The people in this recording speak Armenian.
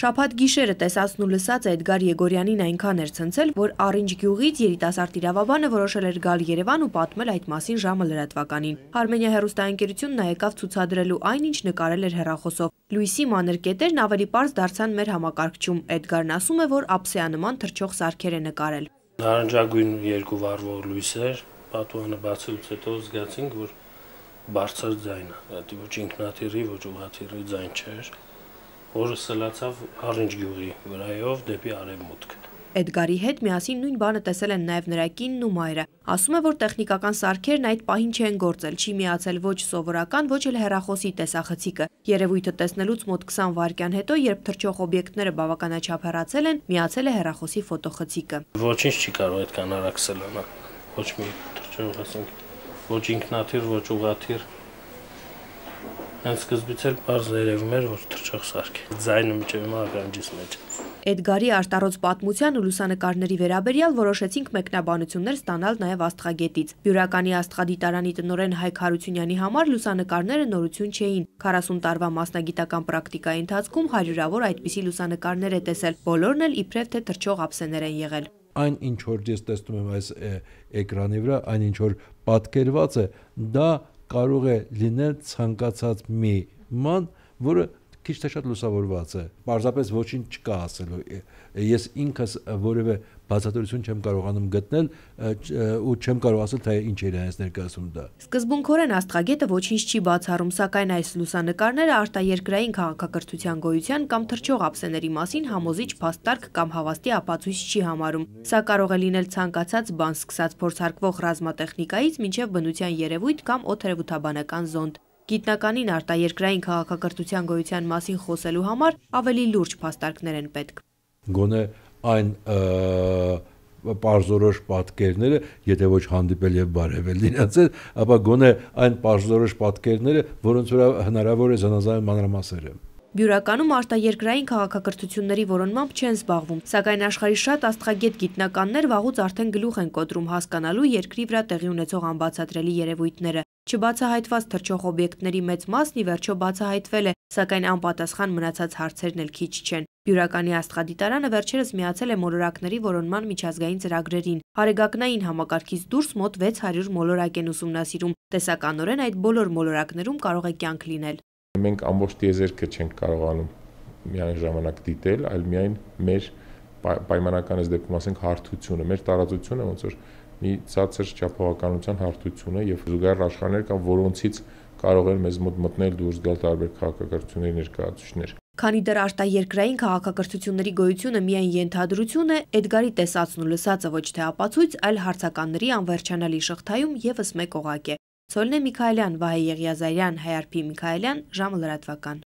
Շաբաթ գիշերը տեսածն ու լսած Էդգար Եգորյանին այնքան էր ցնցել, որ Արինջ գյուղից երիտասարդ իրավաբանը որոշել էր գալ Երևան ու պատմել այդ մասին ժամը լրատվականին։ Արմենիա հերոստայնկերությունն եկավ ցուցադրելու այն, ինչ նկարել էր հեռախոսով։ Լուիսի մանր կետերն ավելի པարզ դարձան մեր համակարգչում։ Էդգարն ասում է, որ ապսեանման թրջող սարքեր է նկարել։ Նարնջագույն երկու վառվող լույս էր, պատուհանը բացելուց հետո զգացինք, որ բարձր ձայն է, դա ոչ ինքնաթիռի, ոչ ուղաթիռի ձայն չէր որը սլացավ Արինջ գյուղի վրայով դեպի արևմուտք։ Էդգարի հետ միասին նույն բանը տեսել են նաև նրա կինն ու մայրը։ Ասում է, որ տեխնիկական սարքերն այդ պահին չեն գործել, չի միացել ոչ սովորական, ոչ էլ հերախոսի տեսախցիկը։ Երևույթը տեսնելուց մոտ 20 վայրկյան հետո, երբ թրջող օբյեկտները բավականաչափ հեռացել են, միացել է հերախոսի ֆոտոխցիկը։ Ոչինչ չի կարող այդքան արագ սլանալ։ Ոչ մի թրջող, ասենք, ոչ ինքնաթիռ, ոչ ուղաթիռ, հենց սկզբից էլ բարձր երևում էր, որ թրճող սարք է։ Ձայնը միջև հիմա ականջիս մեջ է։ Էդգարի արտարոց պատմության ու լուսանկարների վերաբերյալ որոշեցինք մեկնաբանություններ ստանալ նաև աստղագետից։ Բյուրականի աստղադիտարանի տնորեն Հայկ Հարությունյանի համար լուսանկարները նորություն չէին։ 40 տարվա մասնագիտական պրակտիկայի ընթացքում հարյուրավոր այդպիսի լուսանկարներ է տեսել, բոլորն էլ իբրև թե թրչող ափսեներ են եղել։ Այն ինչ որ ես տեսնում եմ այս էկրանի վրա, այն ինչ որ պատկերված է, դա կարող է լինել ցանկացած մի ման, որը քիչ թե շատ լուսավորված է։ Պարզապես ոչինչ չկա ասելու։ Ես ինքս որևէ բացատրություն չեմ կարողանում գտնել ու չեմ կարող ասել թե ինչ էր այս ներկայացում դա։ Սկզբունքորեն աստղագետը ոչինչ չի բացառում, սակայն այս լուսանկարները արտաերկրային քաղաքակրթության գոյության կամ թրջող ափսեների մասին համոզիչ փաստարկ կամ հավաստի ապացույց չի համարում։ Սա կարող է լինել ցանկացած բան, սկսած փորձարկվող ռազմատեխնիկայից մինչև բնության երևույթ կամ օթերևութաբանական զոնդ։ Գիտնականին արտաերկրային քաղաքակրթության գոյության մասին խոսելու համար ավելի լուրջ փաստարկներ են պետք։ Գոնե այն պարզորոշ պատկերները, եթե ոչ հանդիպել եւ բարևել իրաց հետ, ապա գոնե այն պարզորոշ պատկերները, որոնց վրա հնարավոր է զանազանել մանրամասերը։ Բյուրականում արտաերկրային քաղաքակրթությունների որոնմամբ չեն զբաղվում, սակայն աշխարհի շատ աստղագետ գիտնականներ վաղուց արդեն գլուխ են կոտրում հասկանալու երկրի վրա տեղի ունեցող անբացատրելի երևույթները։ Չբացահայտված թրջող օբյեկտների մեծ մասն ի վերջո բացահայտվել է, սակայն անպատասխան մնացած հարցերն էլ քիչ չեն։ Բյուրականի աստղադիտարանը վերջերս միացել է մոլորակների որոնման միջազգային ծրագրերին։ Արեգակնային համակարգից դուրս մոտ 600 մոլորակ են ուսումնասիրում։ Տեսականորեն այդ բոլոր մոլորակներում կարող է կյանք լինել։ Մենք ամբողջ տիեզերքը չենք կարողանում միայն ժամանակ դիտել, այլ միայն մեր պայմանական այս դեպքում ասենք հարթությունը, մեր տարածությունը ոնց որ մի ցածր ճափողականության հարթություն է եւ զուգահեռ աշխարհներ կան, որոնցից կարող են մեզ մոտ մտնել դուրս գալ տարբեր քաղաքակրթությունների ներկայացուցիչներ։ Քանի դեռ արտաերկրային քաղաքակրթությունների գոյությունը միայն ենթադրություն է, Էդգարի տեսածն ու լսածը ոչ թե ապացույց, այլ հարցականների անվերջանալի շղթայում եւս մեկ օղակ է։ Ցոլնե Միքայելյան, Վահե Եղիազարյան, Հայարփի Միքայելյան, ժամը լրատվական։